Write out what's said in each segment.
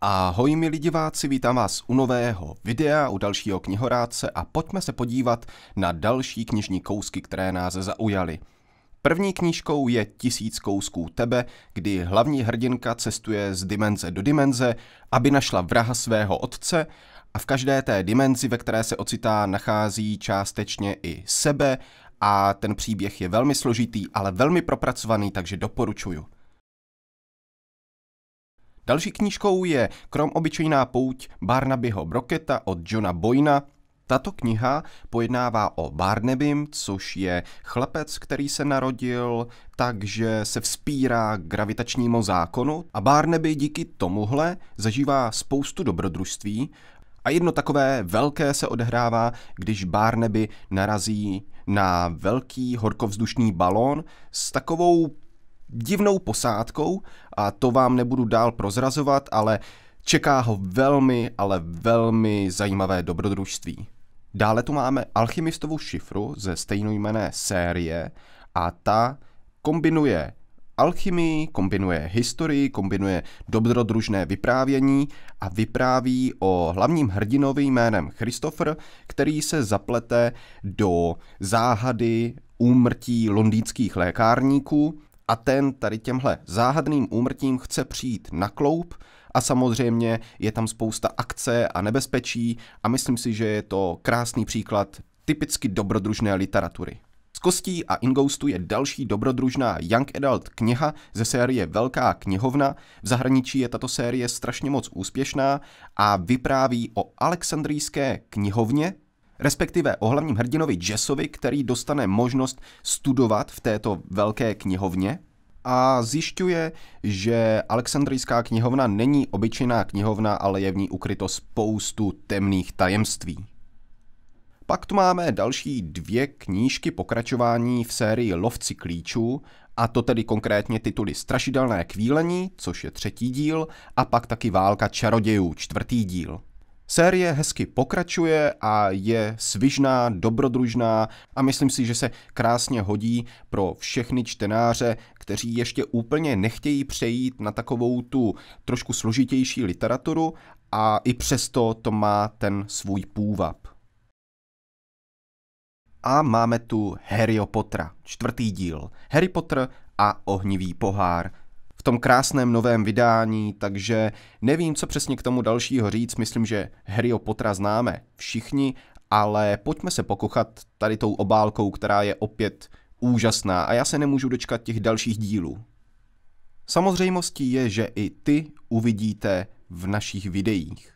Ahoj milí diváci, vítám vás u nového videa, u dalšího knihorádce a pojďme se podívat na další knižní kousky, které nás zaujaly. První knížkou je Tisíc kousků tebe, kdy hlavní hrdinka cestuje z dimenze do dimenze, aby našla vraha svého otce a v každé té dimenzi, ve které se ocitá, nachází částečně i sebe a ten příběh je velmi složitý, ale velmi propracovaný, takže doporučuju. Další knížkou je Krom obyčejná pouť Barnabyho Broketa od Johna Boyna, tato kniha pojednává o Barnabym, což je chlapec, který se narodil, takže se vzpírá gravitačnímu zákonu a Barnaby díky tomuhle zažívá spoustu dobrodružství a jedno takové velké se odehrává, když Barnaby narazí na velký horkovzdušný balón s takovou divnou posádkou a to vám nebudu dál prozrazovat, ale čeká ho velmi, ale velmi zajímavé dobrodružství. Dále tu máme alchymistovou šifru ze stejnojmené série a ta kombinuje alchymii, kombinuje historii, kombinuje dobrodružné vyprávění a vypráví o hlavním hrdinovi jménem Christopher, který se zaplete do záhady úmrtí londýnských lékárníků a ten tady těmhle záhadným úmrtím chce přijít na kloup a samozřejmě je tam spousta akce a nebezpečí a myslím si, že je to krásný příklad typicky dobrodružné literatury. Z kostí a ingoustu je další dobrodružná young adult kniha ze série Velká knihovna. V zahraničí je tato série strašně moc úspěšná a vypráví o alexandrijské knihovně, respektive o hlavním hrdinovi Jessovi, který dostane možnost studovat v této velké knihovně a zjišťuje, že Alexandrijská knihovna není obyčejná knihovna, ale je v ní ukryto spoustu temných tajemství. Pak tu máme další dvě knížky pokračování v sérii Lovci klíčů, a to tedy konkrétně tituly Strašidelné kvílení, což je třetí díl, a pak taky Válka čarodějů, čtvrtý díl. Série hezky pokračuje a je svižná, dobrodružná a myslím si, že se krásně hodí pro všechny čtenáře, kteří ještě úplně nechtějí přejít na takovou tu trošku složitější literaturu a i přesto to má ten svůj půvab. A máme tu Harry Pottera, čtvrtý díl. Harry Potter a ohnivý pohár tom krásném novém vydání, takže nevím, co přesně k tomu dalšího říct. Myslím, že Harryho Pottera známe všichni, ale pojďme se pokochat tady tou obálkou, která je opět úžasná a já se nemůžu dočkat těch dalších dílů. Samozřejmostí je, že i ty uvidíte v našich videích.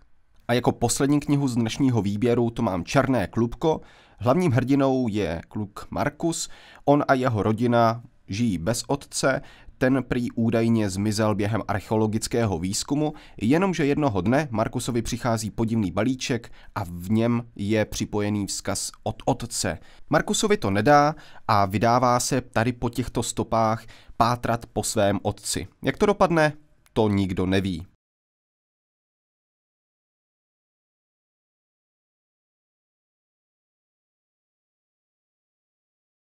A jako poslední knihu z dnešního výběru to mám Černé klubko. Hlavním hrdinou je kluk Markus. On a jeho rodina žijí bez otce, ten prý údajně zmizel během archeologického výzkumu, jenomže jednoho dne Markusovi přichází podivný balíček a v něm je připojený vzkaz od otce. Markusovi to nedá a vydává se tady po těchto stopách pátrat po svém otci. Jak to dopadne, to nikdo neví.